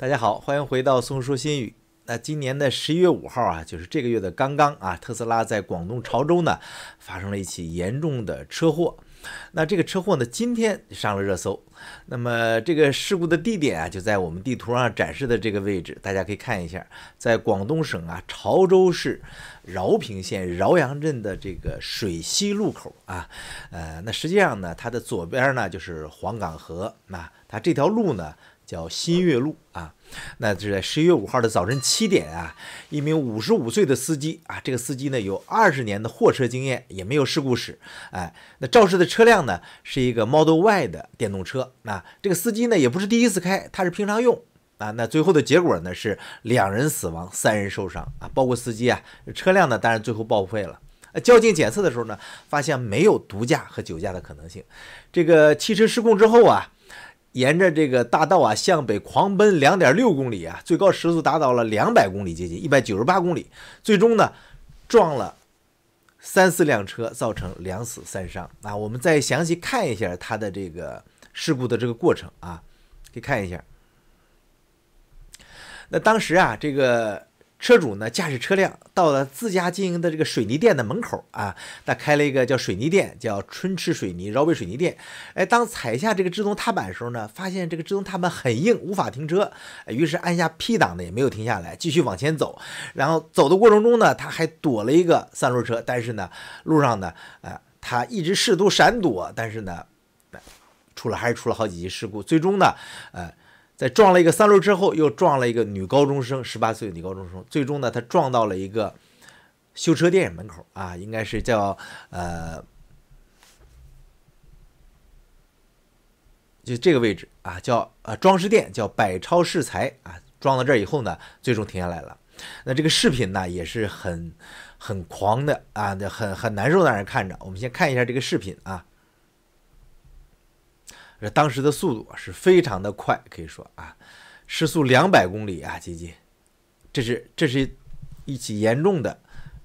大家好，欢迎回到《松叔新语》。那今年的十一月五号啊，就是这个月的刚刚啊，特斯拉在广东潮州呢发生了一起严重的车祸。那这个车祸呢，今天上了热搜。那么这个事故的地点啊，就在我们地图上展示的这个位置，大家可以看一下，在广东省啊潮州市饶平县饶阳镇的这个水西路口啊。呃，那实际上呢，它的左边呢就是黄冈河，那它这条路呢。叫新月路啊，那是在十一月五号的早晨七点啊，一名五十五岁的司机啊，这个司机呢有二十年的货车经验，也没有事故史，哎，那肇事的车辆呢是一个 Model Y 的电动车，那这个司机呢也不是第一次开，他是平常用啊，那最后的结果呢是两人死亡，三人受伤啊，包括司机啊，车辆呢当然最后报废了，交警检测的时候呢发现没有毒驾和酒驾的可能性，这个汽车失控之后啊。沿着这个大道啊，向北狂奔两点六公里啊，最高时速达到了两百公里，接近一百九十八公里，最终呢撞了三四辆车，造成两死三伤。啊，我们再详细看一下他的这个事故的这个过程啊，可以看一下。那当时啊，这个。车主呢，驾驶车辆到了自家经营的这个水泥店的门口啊，他开了一个叫水泥店，叫春池水泥、饶北水泥店。哎，当踩下这个制动踏板的时候呢，发现这个制动踏板很硬，无法停车，于是按下 P 档呢也没有停下来，继续往前走。然后走的过程中呢，他还躲了一个三轮车，但是呢，路上呢，呃，他一直试图闪躲，但是呢，出了还是出了好几起事故，最终呢，呃。在撞了一个三轮车后，又撞了一个女高中生，十八岁的女高中生。最终呢，他撞到了一个修车店门口啊，应该是叫呃，就这个位置啊，叫呃装饰店，叫百超饰材啊。撞到这儿以后呢，最终停下来了。那这个视频呢也是很很狂的啊，很很难受让人看着。我们先看一下这个视频啊。这当时的速度是非常的快，可以说啊，时速两百公里啊，接近。这是这是一起严重的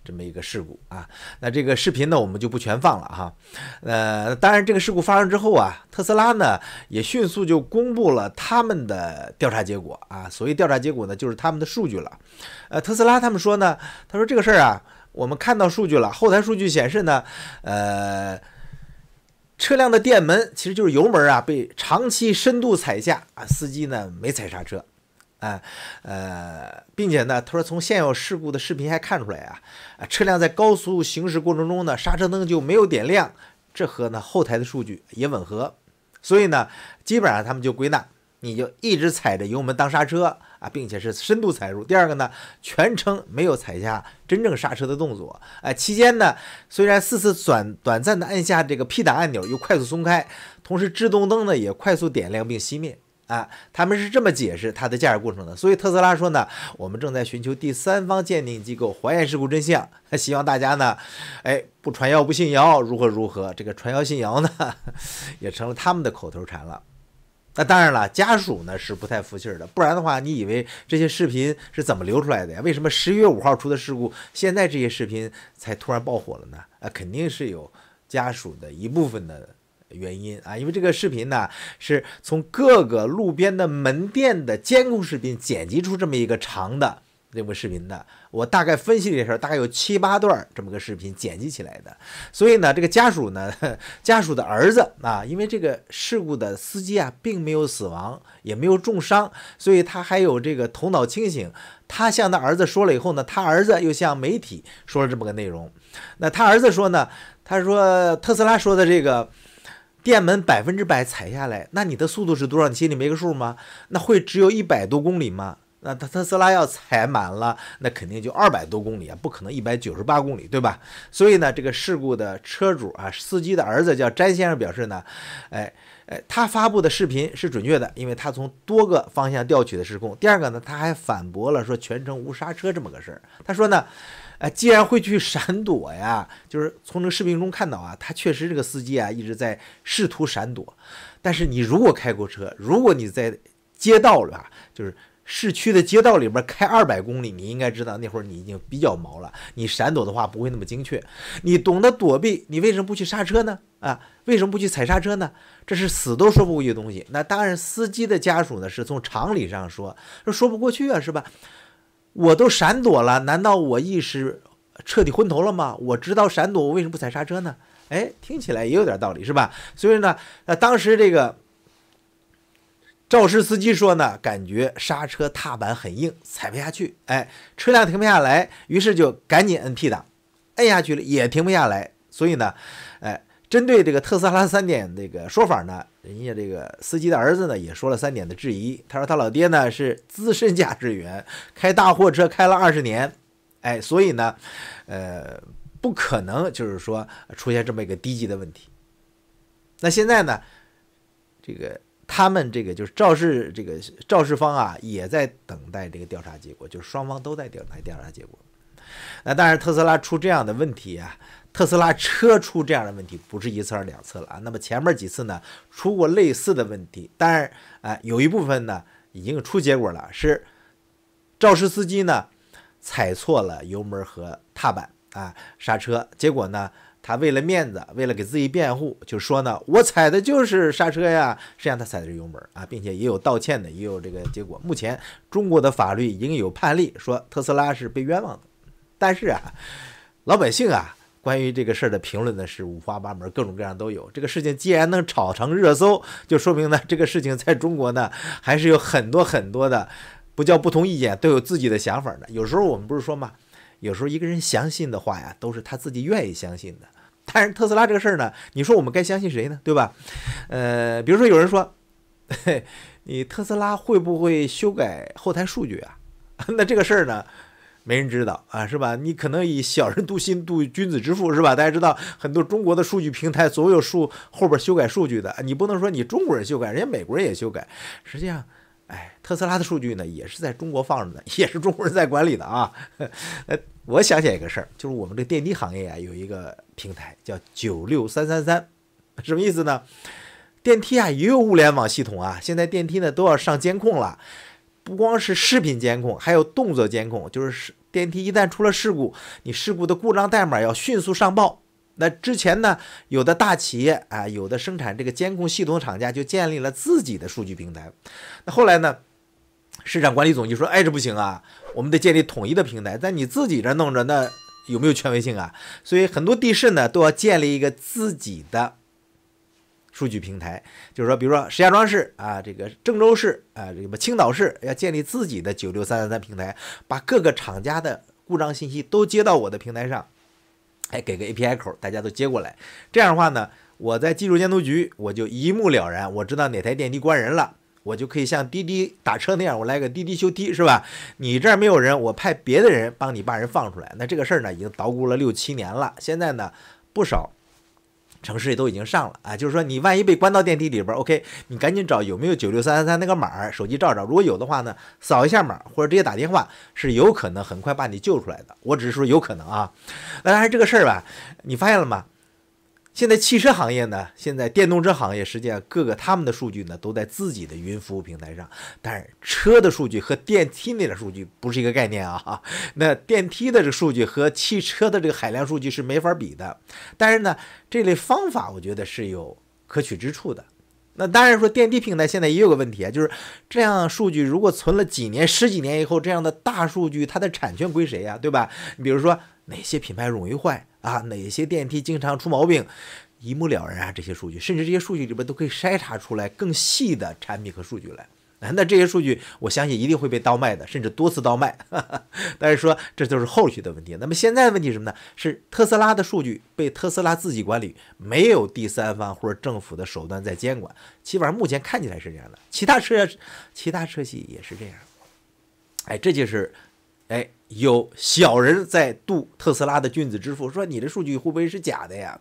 这么一个事故啊。那这个视频呢，我们就不全放了哈。呃，当然这个事故发生之后啊，特斯拉呢也迅速就公布了他们的调查结果啊。所谓调查结果呢，就是他们的数据了。呃，特斯拉他们说呢，他说这个事儿啊，我们看到数据了，后台数据显示呢，呃。车辆的电门其实就是油门啊，被长期深度踩下啊，司机呢没踩刹车，啊呃，并且呢，他说从现有事故的视频还看出来啊，啊车辆在高速行驶过程中呢，刹车灯就没有点亮，这和呢后台的数据也吻合，所以呢，基本上他们就归纳，你就一直踩着油门当刹车。并且是深度踩入。第二个呢，全程没有踩下真正刹车的动作。哎，期间呢，虽然四次短短暂的按下这个 P 档按钮又快速松开，同时制动灯呢也快速点亮并熄灭。啊，他们是这么解释它的驾驶过程的。所以特斯拉说呢，我们正在寻求第三方鉴定机构还原事故真相。希望大家呢，哎，不传谣不信谣，如何如何？这个传谣信谣呢，也成了他们的口头禅了。那当然了，家属呢是不太服气的，不然的话，你以为这些视频是怎么流出来的呀？为什么十一月五号出的事故，现在这些视频才突然爆火了呢？啊，肯定是有家属的一部分的原因啊，因为这个视频呢是从各个路边的门店的监控视频剪辑出这么一个长的。那部视频的，我大概分析的时候，大概有七八段这么个视频剪辑起来的。所以呢，这个家属呢，家属的儿子啊，因为这个事故的司机啊，并没有死亡，也没有重伤，所以他还有这个头脑清醒。他向他儿子说了以后呢，他儿子又向媒体说了这么个内容。那他儿子说呢，他说特斯拉说的这个电门百分之百踩下来，那你的速度是多少？你心里没个数吗？那会只有一百多公里吗？那特特斯拉要踩满了，那肯定就二百多公里啊，不可能一百九十八公里，对吧？所以呢，这个事故的车主啊，司机的儿子叫詹先生表示呢，哎哎，他发布的视频是准确的，因为他从多个方向调取的失控。第二个呢，他还反驳了说全程无刹车这么个事儿。他说呢，哎，既然会去闪躲呀，就是从这个视频中看到啊，他确实这个司机啊一直在试图闪躲。但是你如果开过车，如果你在街道了，就是。市区的街道里边开二百公里，你应该知道，那会儿你已经比较毛了。你闪躲的话不会那么精确，你懂得躲避，你为什么不去刹车呢？啊，为什么不去踩刹车呢？这是死都说不过去的东西。那当然，司机的家属呢是从常理上说说说不过去啊，是吧？我都闪躲了，难道我意识彻底昏头了吗？我知道闪躲，我为什么不踩刹车呢？哎，听起来也有点道理，是吧？所以呢，呃，当时这个。肇事司机说呢，感觉刹车踏板很硬，踩不下去，哎，车辆停不下来，于是就赶紧摁 P 档，摁下去了也停不下来，所以呢，哎，针对这个特斯拉三点这个说法呢，人家这个司机的儿子呢也说了三点的质疑，他说他老爹呢是资深驾驶员，开大货车开了二十年，哎，所以呢，呃，不可能就是说出现这么一个低级的问题，那现在呢，这个。他们这个就是肇事这个肇事方啊，也在等待这个调查结果，就是双方都在等待调查结果。那当然，特斯拉出这样的问题啊，特斯拉车出这样的问题不是一次两次了啊。那么前面几次呢，出过类似的问题，当然啊，有一部分呢已经出结果了，是肇事司机呢踩错了油门和踏板啊，刹车，结果呢。他为了面子，为了给自己辩护，就说呢，我踩的就是刹车呀，实际上他踩的是油门啊，并且也有道歉的，也有这个结果。目前中国的法律已经有判例说特斯拉是被冤枉的，但是啊，老百姓啊，关于这个事儿的评论呢是五花八门，各种各样都有。这个事情既然能炒成热搜，就说明呢，这个事情在中国呢还是有很多很多的不叫不同意见，都有自己的想法的。有时候我们不是说嘛，有时候一个人相信的话呀，都是他自己愿意相信的。但是特斯拉这个事儿呢，你说我们该相信谁呢？对吧？呃，比如说有人说，嘿，你特斯拉会不会修改后台数据啊？那这个事儿呢，没人知道啊，是吧？你可能以小人度心，度君子之腹，是吧？大家知道很多中国的数据平台总有数后边修改数据的，你不能说你中国人修改，人家美国人也修改，实际上。哎，特斯拉的数据呢，也是在中国放着的，也是中国人在管理的啊。呃，我想起一个事儿，就是我们这电梯行业啊，有一个平台叫九六三三三，什么意思呢？电梯啊也有物联网系统啊，现在电梯呢都要上监控了，不光是视频监控，还有动作监控，就是电梯一旦出了事故，你事故的故障代码要迅速上报。那之前呢，有的大企业啊，有的生产这个监控系统厂家就建立了自己的数据平台。那后来呢，市场管理总局说：“哎，这不行啊，我们得建立统一的平台。在你自己这弄着，那有没有权威性啊？”所以很多地市呢，都要建立一个自己的数据平台。就是说，比如说石家庄市啊，这个郑州市啊，什么青岛市，要建立自己的九六三三三平台，把各个厂家的故障信息都接到我的平台上。哎，给个 API 口，大家都接过来。这样的话呢，我在技术监督局，我就一目了然，我知道哪台电梯关人了，我就可以像滴滴打车那样，我来个滴滴修梯，是吧？你这儿没有人，我派别的人帮你把人放出来。那这个事儿呢，已经捣鼓了六七年了，现在呢，不少。城市都已经上了啊，就是说你万一被关到电梯里边，OK，你赶紧找有没有九六三三三那个码儿，手机照照，如果有的话呢，扫一下码或者直接打电话，是有可能很快把你救出来的。我只是说有可能啊，当然这个事儿吧，你发现了吗？现在汽车行业呢，现在电动车行业，实际上各个他们的数据呢都在自己的云服务平台上，但是车的数据和电梯那点数据不是一个概念啊。那电梯的这个数据和汽车的这个海量数据是没法比的。但是呢，这类方法我觉得是有可取之处的。那当然说电梯平台现在也有个问题啊，就是这样数据如果存了几年、十几年以后，这样的大数据它的产权归谁呀？对吧？你比如说哪些品牌容易坏？啊，哪些电梯经常出毛病，一目了然啊！这些数据，甚至这些数据里边都可以筛查出来更细的产品和数据来。那这些数据，我相信一定会被倒卖的，甚至多次倒卖。但是说，这就是后续的问题。那么现在的问题是什么呢？是特斯拉的数据被特斯拉自己管理，没有第三方或者政府的手段在监管。起码目前看起来是这样的。其他车，其他车企也是这样。哎，这就是。哎，有小人在度特斯拉的君子之腹，说你这数据会不会是假的呀？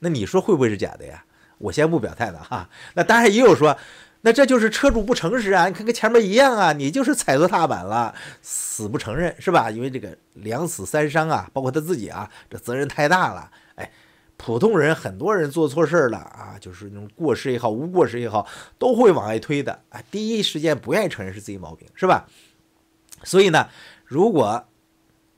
那你说会不会是假的呀？我先不表态了哈。那当然也有说，那这就是车主不诚实啊！你看跟前面一样啊，你就是踩错踏板了，死不承认是吧？因为这个两死三伤啊，包括他自己啊，这责任太大了。哎，普通人很多人做错事儿了啊，就是那种过失也好，无过失也好，都会往外推的啊，第一时间不愿意承认是自己毛病是吧？所以呢。如果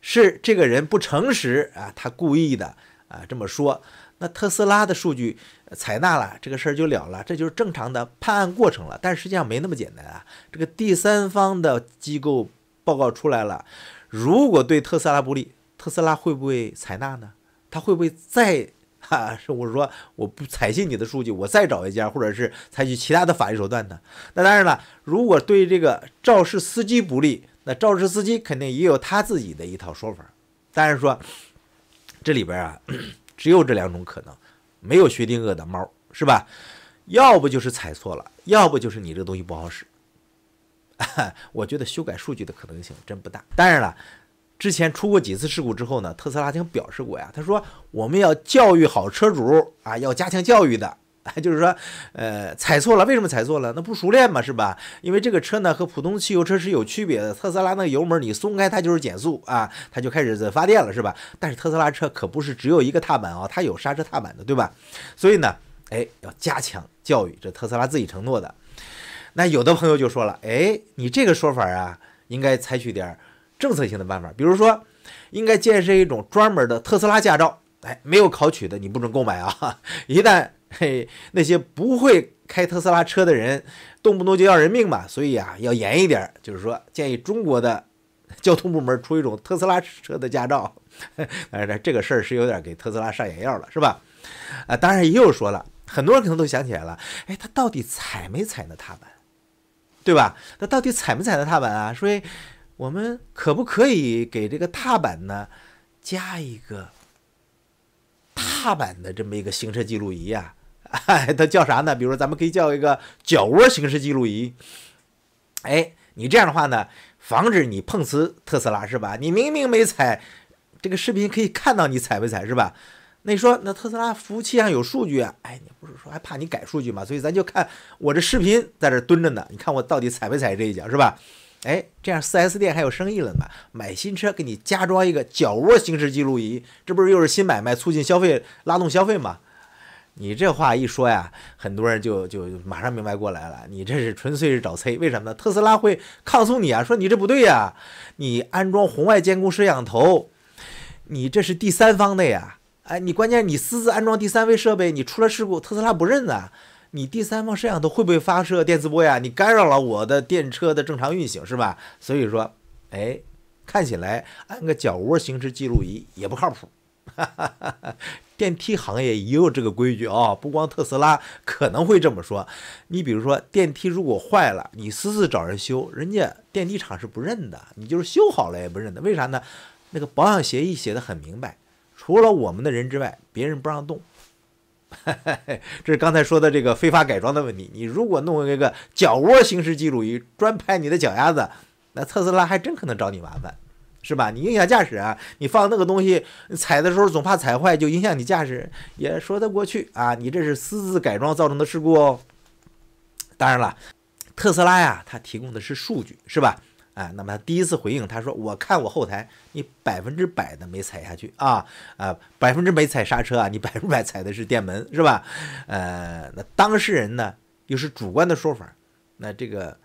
是这个人不诚实啊，他故意的啊这么说，那特斯拉的数据采纳了，这个事儿就了了，这就是正常的判案过程了。但实际上没那么简单啊，这个第三方的机构报告出来了，如果对特斯拉不利，特斯拉会不会采纳呢？他会不会再哈？我是说，我不采信你的数据，我再找一家，或者是采取其他的法律手段呢？那当然了，如果对这个肇事司机不利。那肇事司机肯定也有他自己的一套说法，但是说，这里边啊，只有这两种可能，没有薛定谔的猫，是吧？要不就是踩错了，要不就是你这个东西不好使。我觉得修改数据的可能性真不大。当然了，之前出过几次事故之后呢，特斯拉曾表示过呀，他说我们要教育好车主啊，要加强教育的。就是说，呃，踩错了，为什么踩错了？那不熟练嘛，是吧？因为这个车呢和普通汽油车是有区别的。特斯拉那个油门你松开，它就是减速啊，它就开始发电了，是吧？但是特斯拉车可不是只有一个踏板啊，它有刹车踏板的，对吧？所以呢，哎，要加强教育，这特斯拉自己承诺的。那有的朋友就说了，哎，你这个说法啊，应该采取点政策性的办法，比如说，应该建设一种专门的特斯拉驾照，哎，没有考取的你不准购买啊，一旦。嘿，那些不会开特斯拉车的人，动不动就要人命嘛，所以啊，要严一点，就是说建议中国的交通部门出一种特斯拉车的驾照。哎，这这个事儿是有点给特斯拉上眼药了，是吧？啊，当然也有说了，很多人可能都想起来了，哎，他到底踩没踩那踏板，对吧？他到底踩没踩那踏板啊？所以，我们可不可以给这个踏板呢，加一个踏板的这么一个行车记录仪啊？它 叫啥呢？比如说，咱们可以叫一个脚窝行驶记录仪。哎，你这样的话呢，防止你碰瓷特斯拉是吧？你明明没踩，这个视频可以看到你踩没踩是吧？那你说，那特斯拉服务器上有数据啊？哎，你不是说还怕你改数据吗？所以咱就看我这视频在这蹲着呢，你看我到底踩没踩这一脚是吧？哎，这样 4S 店还有生意了呢。买新车给你加装一个脚窝行驶记录仪，这不是又是新买卖，促进消费，拉动消费吗？你这话一说呀，很多人就就马上明白过来了。你这是纯粹是找崔？为什么呢？特斯拉会抗诉你啊，说你这不对呀。你安装红外监控摄像头，你这是第三方的呀。哎，你关键你私自安装第三位设备，你出了事故，特斯拉不认啊。你第三方摄像头会不会发射电磁波呀？你干扰了我的电车的正常运行是吧？所以说，哎，看起来安个脚窝行车记录仪也不靠谱。电梯行业也有这个规矩啊，不光特斯拉可能会这么说。你比如说电梯如果坏了，你私自找人修，人家电梯厂是不认的，你就是修好了也不认的。为啥呢？那个保养协议写的很明白，除了我们的人之外，别人不让动。这是刚才说的这个非法改装的问题。你如果弄一个脚窝行驶记录仪，专拍你的脚丫子，那特斯拉还真可能找你麻烦。是吧？你影响驾驶啊！你放那个东西，踩的时候总怕踩坏，就影响你驾驶，也说得过去啊。你这是私自改装造成的事故。哦。当然了，特斯拉呀，它提供的是数据，是吧？啊，那么第一次回应，他说：“我看我后台，你百分之百的没踩下去啊啊，百分之百踩刹车啊，你百分之百踩的是电门，是吧？呃，那当事人呢，又是主观的说法，那这个。”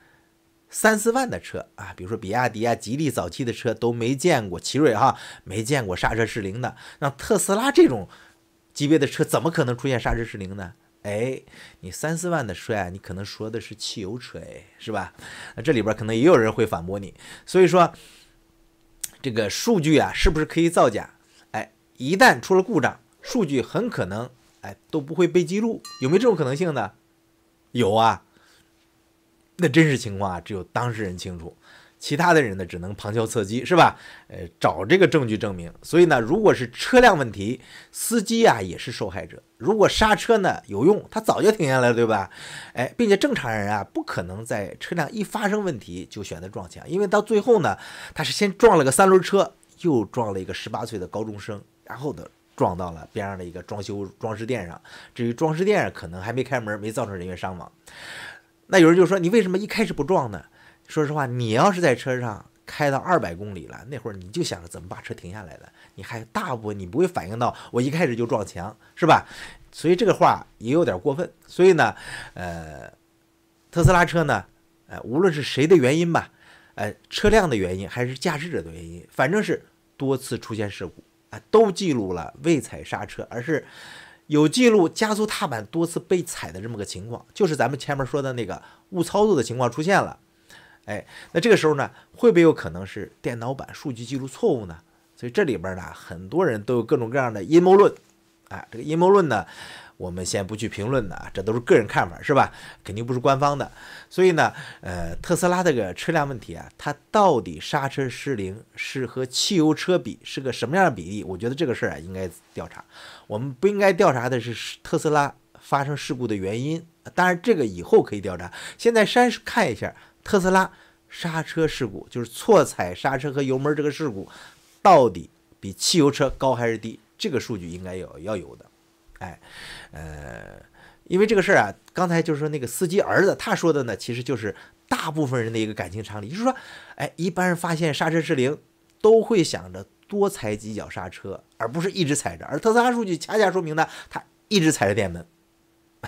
三四万的车啊，比如说比亚迪啊、吉利早期的车都没见过，奇瑞哈，没见过刹车失灵的，那特斯拉这种级别的车，怎么可能出现刹车失灵呢？哎，你三四万的车，啊，你可能说的是汽油车，哎，是吧？那这里边可能也有人会反驳你，所以说这个数据啊，是不是可以造假？哎，一旦出了故障，数据很可能哎都不会被记录，有没有这种可能性呢？有啊。那真实情况啊，只有当事人清楚，其他的人呢只能旁敲侧击，是吧？呃，找这个证据证明。所以呢，如果是车辆问题，司机啊也是受害者。如果刹车呢有用，他早就停下来，了，对吧？哎，并且正常人啊，不可能在车辆一发生问题就选择撞墙，因为到最后呢，他是先撞了个三轮车，又撞了一个十八岁的高中生，然后的撞到了边上的一个装修装饰店上。至于装饰店可能还没开门，没造成人员伤亡。那有人就说你为什么一开始不撞呢？说实话，你要是在车上开到二百公里了，那会儿你就想着怎么把车停下来了，你还大部分你不会反应到我一开始就撞墙是吧？所以这个话也有点过分。所以呢，呃，特斯拉车呢，呃，无论是谁的原因吧，呃，车辆的原因还是驾驶者的原因，反正是多次出现事故啊，都记录了未踩刹车，而是。有记录加速踏板多次被踩的这么个情况，就是咱们前面说的那个误操作的情况出现了。哎，那这个时候呢，会不会有可能是电脑版数据记录错误呢？所以这里边呢，很多人都有各种各样的阴谋论。哎，这个阴谋论呢？我们先不去评论了，这都是个人看法，是吧？肯定不是官方的。所以呢，呃，特斯拉这个车辆问题啊，它到底刹车失灵是和汽油车比是个什么样的比例？我觉得这个事儿啊应该调查。我们不应该调查的是特斯拉发生事故的原因，当然这个以后可以调查。现在先是看一下特斯拉刹车事故，就是错踩刹车和油门这个事故，到底比汽油车高还是低？这个数据应该有要有的。哎，呃，因为这个事儿啊，刚才就是说那个司机儿子他说的呢，其实就是大部分人的一个感情常理，就是说，哎，一般人发现刹车失灵，都会想着多踩几脚刹车，而不是一直踩着，而特斯拉数据恰恰说明呢，他一直踩着电门。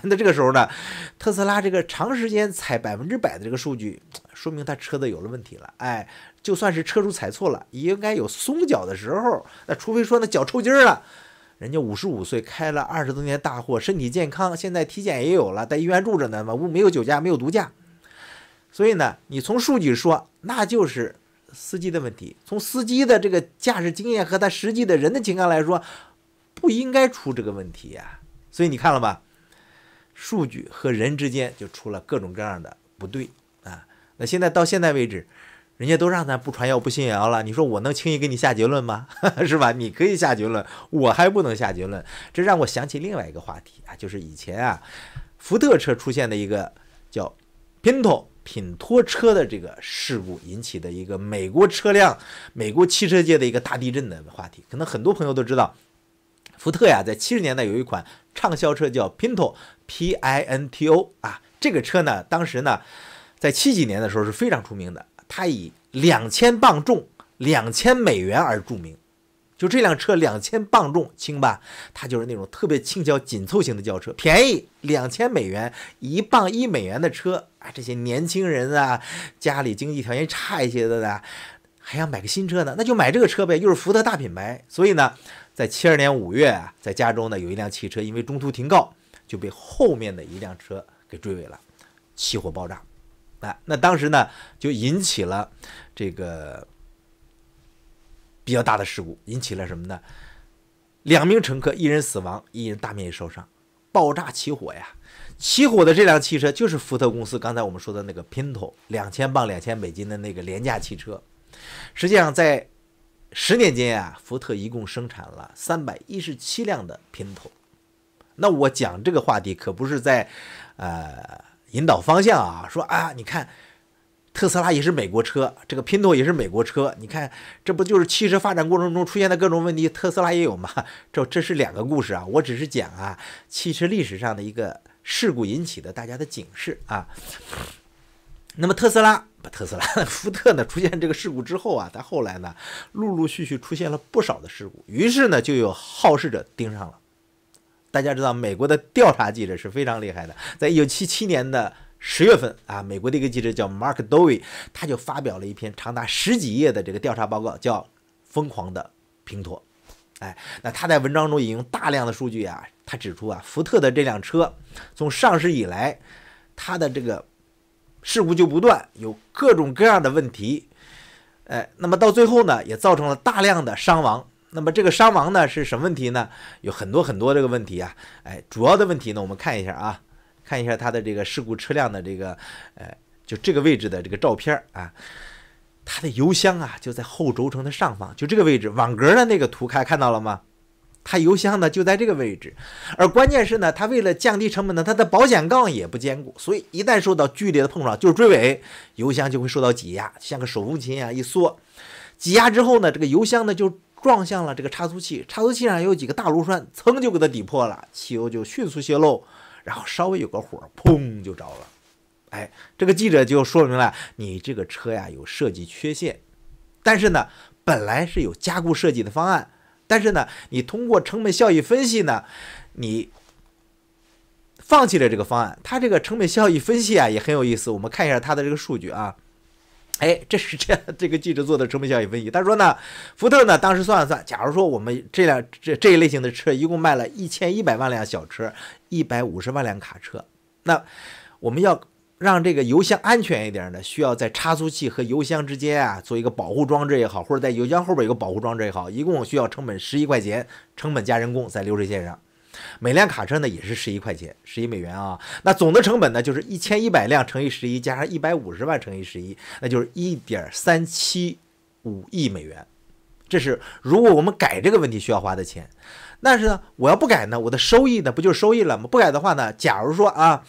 那这个时候呢，特斯拉这个长时间踩百分之百的这个数据，说明他车子有了问题了。哎，就算是车主踩错了，也应该有松脚的时候，那除非说那脚抽筋了。人家五十五岁，开了二十多年大货，身体健康，现在体检也有了，在医院住着呢嘛，屋没有酒驾，没有毒驾，所以呢，你从数据说，那就是司机的问题。从司机的这个驾驶经验和他实际的人的情况来说，不应该出这个问题呀。所以你看了吧，数据和人之间就出了各种各样的不对啊。那现在到现在为止。人家都让咱不传谣、不信谣了，你说我能轻易给你下结论吗？是吧？你可以下结论，我还不能下结论。这让我想起另外一个话题啊，就是以前啊，福特车出现的一个叫 Pinto 品托车的这个事故引起的一个美国车辆、美国汽车界的一个大地震的话题。可能很多朋友都知道，福特呀，在七十年代有一款畅销车叫 Pinto，P-I-N-T-O 啊，这个车呢，当时呢，在七几年的时候是非常出名的。它以两千磅重、两千美元而著名，就这辆车两千磅重，轻吧？它就是那种特别轻巧、紧凑型的轿车，便宜两千美元，一磅一美元的车啊！这些年轻人啊，家里经济条件差一些的啊，还想买个新车呢，那就买这个车呗，又是福特大品牌。所以呢，在七二年五月，啊，在加州呢有一辆汽车因为中途停靠，就被后面的一辆车给追尾了，起火爆炸。哎，那当时呢，就引起了这个比较大的事故，引起了什么呢？两名乘客，一人死亡，一人大面积受伤，爆炸起火呀！起火的这辆汽车就是福特公司刚才我们说的那个平头，两千磅、两千美金的那个廉价汽车。实际上，在十年间啊，福特一共生产了三百一十七辆的平头。那我讲这个话题可不是在，呃。引导方向啊，说啊，你看，特斯拉也是美国车，这个拼多也是美国车，你看，这不就是汽车发展过程中出现的各种问题，特斯拉也有嘛？这这是两个故事啊，我只是讲啊，汽车历史上的一个事故引起的大家的警示啊。那么特斯拉特斯拉、福特呢，出现这个事故之后啊，它后来呢，陆陆续续出现了不少的事故，于是呢，就有好事者盯上了。大家知道，美国的调查记者是非常厉害的。在一九七七年的十月份啊，美国的一个记者叫 Mark Dowie，他就发表了一篇长达十几页的这个调查报告，叫《疯狂的平托》。哎，那他在文章中引用大量的数据啊，他指出啊，福特的这辆车从上市以来，它的这个事故就不断，有各种各样的问题，呃，那么到最后呢，也造成了大量的伤亡。那么这个伤亡呢是什么问题呢？有很多很多这个问题啊，哎，主要的问题呢，我们看一下啊，看一下它的这个事故车辆的这个，呃，就这个位置的这个照片啊，它的油箱啊就在后轴承的上方，就这个位置网格的那个图，看看到了吗？它油箱呢就在这个位置，而关键是呢，它为了降低成本呢，它的保险杠也不坚固，所以一旦受到剧烈的碰撞，就是追尾，油箱就会受到挤压，像个手风琴一样一缩，挤压之后呢，这个油箱呢就。撞向了这个差速器，差速器上有几个大螺栓，噌就给它抵破了，汽油就迅速泄漏，然后稍微有个火，砰就着了。哎，这个记者就说明了你这个车呀有设计缺陷，但是呢，本来是有加固设计的方案，但是呢，你通过成本效益分析呢，你放弃了这个方案。它这个成本效益分析啊也很有意思，我们看一下它的这个数据啊。哎，这是这样，这个记者做的成本效益分析。他说呢，福特呢当时算了算，假如说我们这辆这这一类型的车一共卖了一千一百万辆小车，一百五十万辆卡车，那我们要让这个油箱安全一点呢，需要在差速器和油箱之间啊做一个保护装置也好，或者在油箱后边有个保护装置也好，一共需要成本十一块钱，成本加人工在流水线上。每辆卡车呢也是十一块钱，十一美元啊。那总的成本呢就是一千一百辆乘以十一，加上一百五十万乘以十一，那就是一点三七五亿美元。这是如果我们改这个问题需要花的钱。但是呢，我要不改呢，我的收益呢不就是收益了吗？不改的话呢，假如说啊，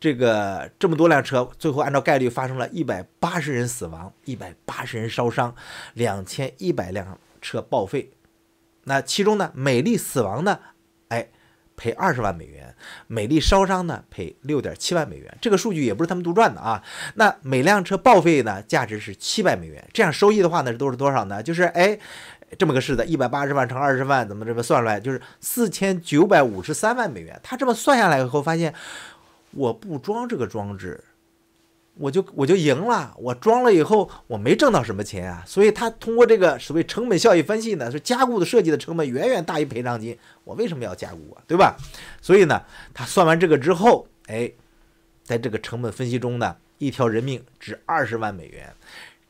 这个这么多辆车最后按照概率发生了一百八十人死亡，一百八十人烧伤，两千一百辆车报废，那其中呢，每例死亡呢？赔二十万美元，美丽烧伤呢赔六点七万美元，这个数据也不是他们杜撰的啊。那每辆车报废呢价值是七百美元，这样收益的话呢都是多少呢？就是哎，这么个式子，一百八十万乘二十万怎么这么算出来就是四千九百五十三万美元。他这么算下来以后发现，我不装这个装置。我就我就赢了，我装了以后我没挣到什么钱啊，所以他通过这个所谓成本效益分析呢，说加固的设计的成本远远大于赔偿金，我为什么要加固啊，对吧？所以呢，他算完这个之后，哎，在这个成本分析中呢，一条人命值二十万美元，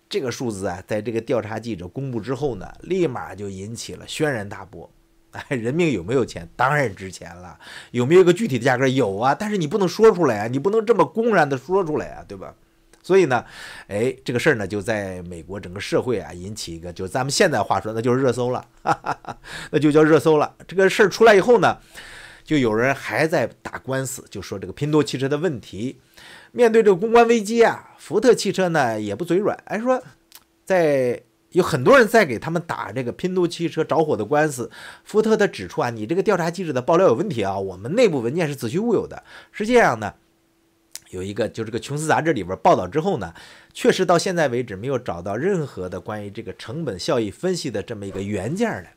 这个数字啊，在这个调查记者公布之后呢，立马就引起了轩然大波。哎，人命有没有钱？当然值钱了。有没有一个具体的价格？有啊，但是你不能说出来啊，你不能这么公然的说出来啊，对吧？所以呢，哎，这个事儿呢就在美国整个社会啊引起一个，就咱们现在话说那就是热搜了，哈哈哈，那就叫热搜了。这个事儿出来以后呢，就有人还在打官司，就说这个拼多多汽车的问题。面对这个公关危机啊，福特汽车呢也不嘴软，哎说，在。有很多人在给他们打这个拼多汽车着火的官司，福特他指出啊，你这个调查机制的爆料有问题啊，我们内部文件是子虚乌有的。实际上呢，有一个就是个《琼斯杂志》里边报道之后呢，确实到现在为止没有找到任何的关于这个成本效益分析的这么一个原件的。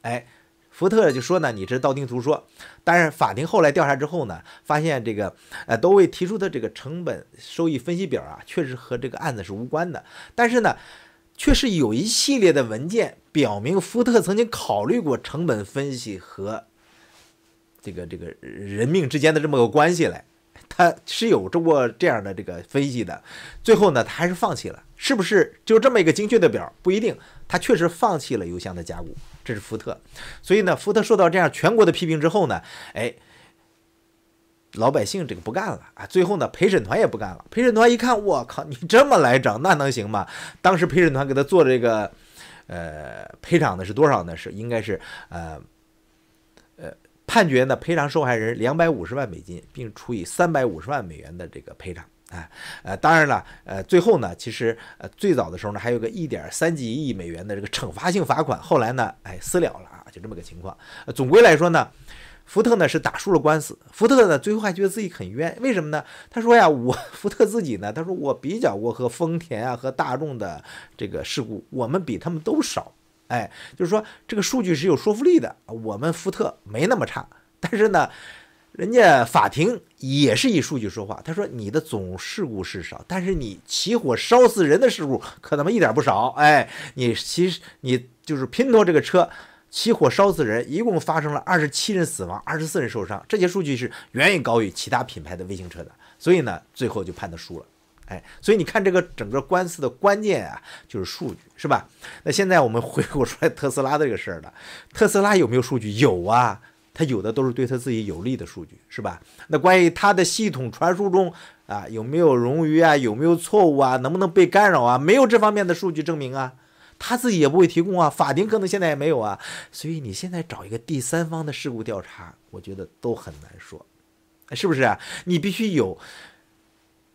哎，福特就说呢，你是道听途说。但是法庭后来调查之后呢，发现这个呃，多位提出的这个成本收益分析表啊，确实和这个案子是无关的。但是呢。确实有一系列的文件表明，福特曾经考虑过成本分析和这个这个人命之间的这么个关系来，他是有这过这样的这个分析的。最后呢，他还是放弃了，是不是就这么一个精确的表？不一定，他确实放弃了油箱的加固，这是福特。所以呢，福特受到这样全国的批评之后呢，哎。老百姓这个不干了啊！最后呢，陪审团也不干了。陪审团一看，我靠，你这么来整，那能行吗？当时陪审团给他做这个，呃，赔偿的是多少呢？是应该是呃，呃，判决呢赔偿受害人两百五十万美金，并处以三百五十万美元的这个赔偿啊！呃，当然了，呃，最后呢，其实呃，最早的时候呢，还有个一点三几亿美元的这个惩罚性罚款，后来呢，哎，私了了啊，就这么个情况。总归来说呢。福特呢是打输了官司，福特呢最后还觉得自己很冤，为什么呢？他说呀，我福特自己呢，他说我比较过和丰田啊和大众的这个事故，我们比他们都少，哎，就是说这个数据是有说服力的，我们福特没那么差。但是呢，人家法庭也是以数据说话，他说你的总事故是少，但是你起火烧死人的事故可他妈一点不少，哎，你其实你就是拼多这个车。起火烧死人，一共发生了二十七人死亡，二十四人受伤，这些数据是远远高于其他品牌的微型车的，所以呢，最后就判他输了。哎，所以你看这个整个官司的关键啊，就是数据，是吧？那现在我们回顾出来特斯拉的这个事儿了，特斯拉有没有数据？有啊，他有的都是对他自己有利的数据，是吧？那关于他的系统传输中啊，有没有冗余啊？有没有错误啊？能不能被干扰啊？没有这方面的数据证明啊。他自己也不会提供啊，法庭可能现在也没有啊，所以你现在找一个第三方的事故调查，我觉得都很难说，是不是啊？你必须有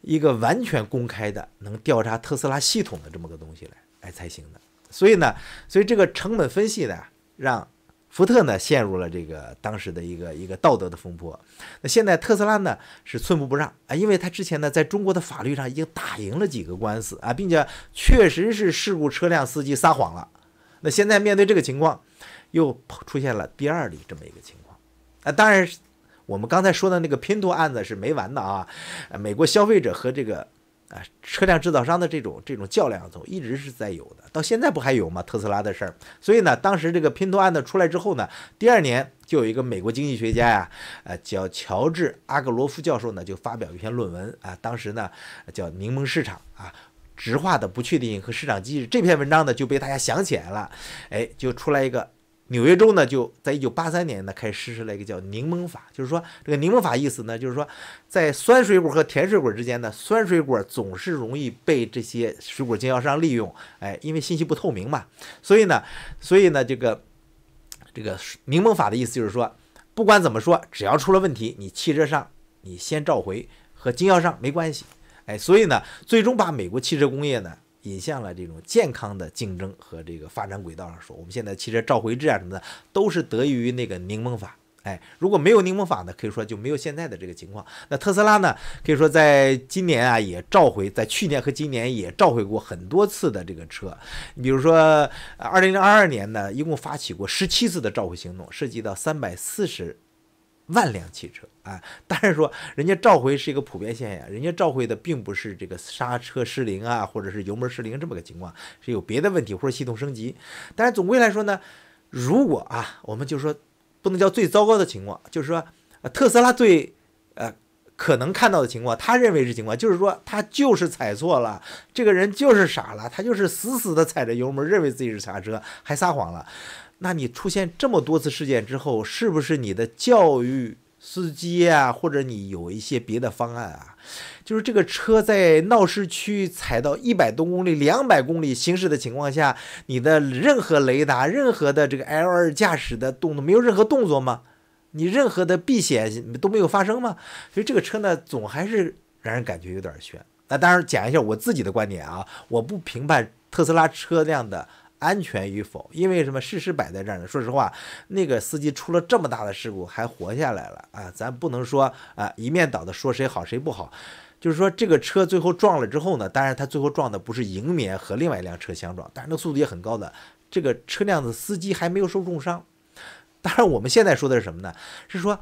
一个完全公开的能调查特斯拉系统的这么个东西来，哎才行的。所以呢，所以这个成本分析呢，让。福特呢，陷入了这个当时的一个一个道德的风波。那现在特斯拉呢，是寸步不让啊，因为他之前呢，在中国的法律上已经打赢了几个官司啊，并且确实是事故车辆司机撒谎了。那现在面对这个情况，又出现了第二例这么一个情况。啊，当然，我们刚才说的那个拼图案子是没完的啊，美国消费者和这个。啊，车辆制造商的这种这种较量，总一直是在有的，到现在不还有吗？特斯拉的事儿。所以呢，当时这个拼图案呢出来之后呢，第二年就有一个美国经济学家呀，呃，叫乔治阿格罗夫教授呢，就发表一篇论文啊，当时呢叫柠檬市场啊，直化的不确定和市场机制。这篇文章呢就被大家想起来了，哎，就出来一个。纽约州呢，就在一九八三年呢，开始实施了一个叫柠檬法。就是说，这个柠檬法意思呢，就是说，在酸水果和甜水果之间呢，酸水果总是容易被这些水果经销商利用。哎，因为信息不透明嘛，所以呢，所以呢，这个这个柠檬法的意思就是说，不管怎么说，只要出了问题，你汽车上你先召回，和经销商没关系。哎，所以呢，最终把美国汽车工业呢。引向了这种健康的竞争和这个发展轨道上说，我们现在汽车召回制啊什么的，都是得益于那个柠檬法。哎，如果没有柠檬法呢，可以说就没有现在的这个情况。那特斯拉呢，可以说在今年啊也召回，在去年和今年也召回过很多次的这个车。你比如说，二零二二年呢，一共发起过十七次的召回行动，涉及到三百四十。万辆汽车啊，但是说人家召回是一个普遍现象，人家召回的并不是这个刹车失灵啊，或者是油门失灵这么个情况，是有别的问题或者系统升级。但是总归来说呢，如果啊，我们就说不能叫最糟糕的情况，就是说特斯拉最呃可能看到的情况，他认为是情况，就是说他就是踩错了，这个人就是傻了，他就是死死的踩着油门，认为自己是刹车，还撒谎了。那你出现这么多次事件之后，是不是你的教育司机啊，或者你有一些别的方案啊？就是这个车在闹市区踩到一百多公里、两百公里行驶的情况下，你的任何雷达、任何的这个 L 二驾驶的动作没有任何动作吗？你任何的避险都没有发生吗？所以这个车呢，总还是让人感觉有点悬。那当然讲一下我自己的观点啊，我不评判特斯拉车辆的。安全与否？因为什么？事实摆在这儿呢。说实话，那个司机出了这么大的事故还活下来了啊，咱不能说啊一面倒的说谁好谁不好。就是说，这个车最后撞了之后呢，当然他最后撞的不是迎面和另外一辆车相撞，但是那速度也很高的。这个车辆的司机还没有受重伤。当然，我们现在说的是什么呢？是说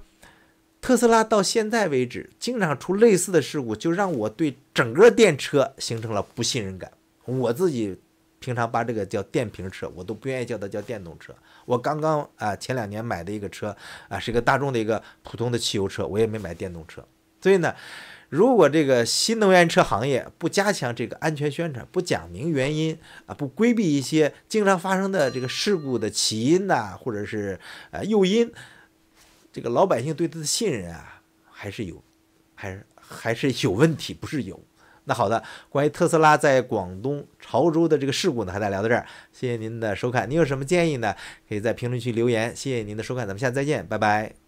特斯拉到现在为止经常出类似的事故，就让我对整个电车形成了不信任感。我自己。平常把这个叫电瓶车，我都不愿意叫它叫电动车。我刚刚啊，前两年买的一个车啊，是一个大众的一个普通的汽油车，我也没买电动车。所以呢，如果这个新能源车行业不加强这个安全宣传，不讲明原因啊，不规避一些经常发生的这个事故的起因呐，或者是呃诱因，这个老百姓对它的信任啊，还是有，还是还是有问题，不是有。那好的，关于特斯拉在广东潮州的这个事故呢，还大家聊到这儿。谢谢您的收看，您有什么建议呢？可以在评论区留言。谢谢您的收看，咱们下次再见，拜拜。